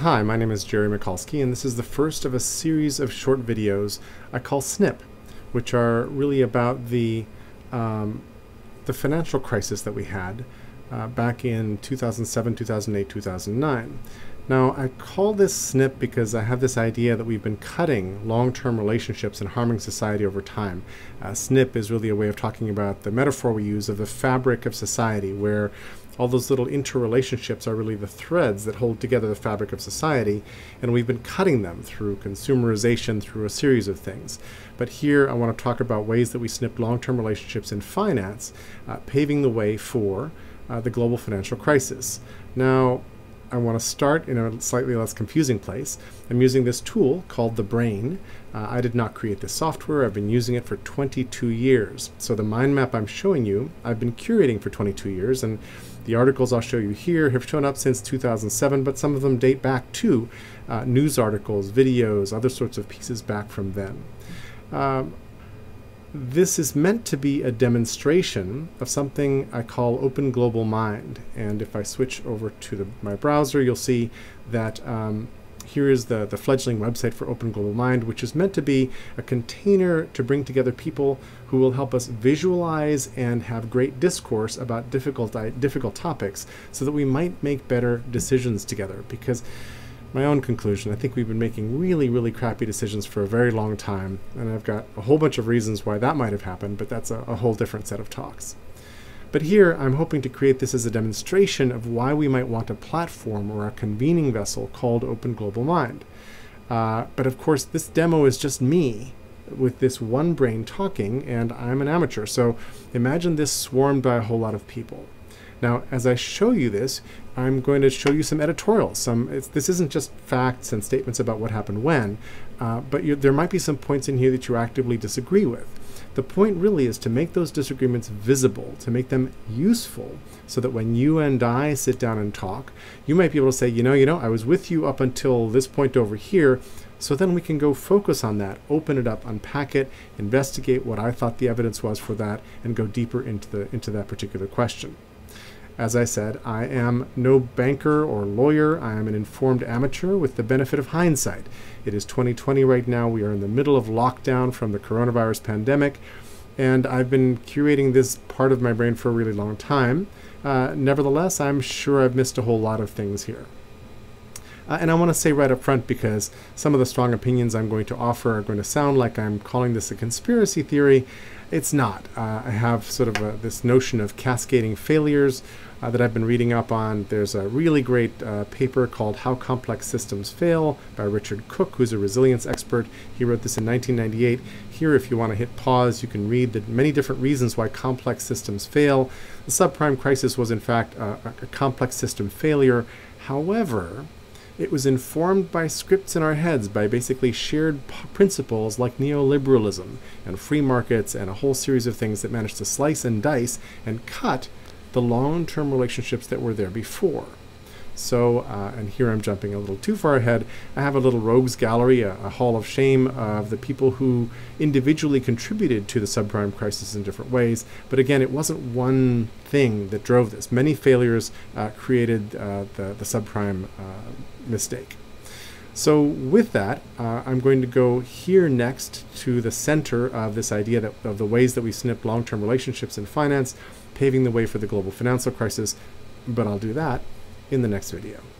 Hi, my name is Jerry Mikulski, and this is the first of a series of short videos I call SNP, which are really about the, um, the financial crisis that we had uh, back in 2007, 2008, 2009. Now, I call this SNP because I have this idea that we've been cutting long term relationships and harming society over time. Uh, SNP is really a way of talking about the metaphor we use of the fabric of society, where all those little interrelationships are really the threads that hold together the fabric of society, and we've been cutting them through consumerization, through a series of things. But here I want to talk about ways that we snip long term relationships in finance, uh, paving the way for uh, the global financial crisis. Now, I want to start in a slightly less confusing place. I'm using this tool called the Brain. Uh, I did not create this software. I've been using it for 22 years. So the mind map I'm showing you, I've been curating for 22 years, and the articles I'll show you here have shown up since 2007, but some of them date back to uh, news articles, videos, other sorts of pieces back from then. Um, this is meant to be a demonstration of something I call Open Global Mind. And if I switch over to the, my browser, you'll see that um, here is the, the fledgling website for Open Global Mind, which is meant to be a container to bring together people who will help us visualize and have great discourse about difficult, difficult topics so that we might make better decisions together. Because my own conclusion. I think we've been making really, really crappy decisions for a very long time, and I've got a whole bunch of reasons why that might have happened, but that's a, a whole different set of talks. But here, I'm hoping to create this as a demonstration of why we might want a platform or a convening vessel called Open Global Mind. Uh, but of course, this demo is just me with this one brain talking, and I'm an amateur. So imagine this swarmed by a whole lot of people. Now, as I show you this, I'm going to show you some editorials. Some this isn't just facts and statements about what happened when, uh, but you, there might be some points in here that you actively disagree with. The point really is to make those disagreements visible, to make them useful, so that when you and I sit down and talk, you might be able to say, you know, you know, I was with you up until this point over here, so then we can go focus on that, open it up, unpack it, investigate what I thought the evidence was for that, and go deeper into the into that particular question. As I said, I am no banker or lawyer. I am an informed amateur with the benefit of hindsight. It is 2020 right now. We are in the middle of lockdown from the coronavirus pandemic, and I've been curating this part of my brain for a really long time. Uh, nevertheless, I'm sure I've missed a whole lot of things here. Uh, and I want to say right up front because some of the strong opinions I'm going to offer are going to sound like I'm calling this a conspiracy theory, it's not. Uh, I have sort of a, this notion of cascading failures uh, that I've been reading up on. There's a really great uh, paper called How Complex Systems Fail by Richard Cook, who's a resilience expert. He wrote this in 1998. Here, if you want to hit pause, you can read the many different reasons why complex systems fail. The subprime crisis was, in fact, a, a complex system failure. However, it was informed by scripts in our heads, by basically shared principles like neoliberalism and free markets and a whole series of things that managed to slice and dice and cut the long term relationships that were there before. So, uh, and here I'm jumping a little too far ahead, I have a little rogues gallery, a, a, hall of shame of the people who individually contributed to the subprime crisis in different ways. But again, it wasn't one thing that drove this. Many failures uh, created uh, the, the subprime uh, mistake. So with that, uh, I'm going to go here next to the center of this idea that, of the ways that we snip long-term relationships in finance, paving the way for the global financial crisis, but I'll do that in the next video.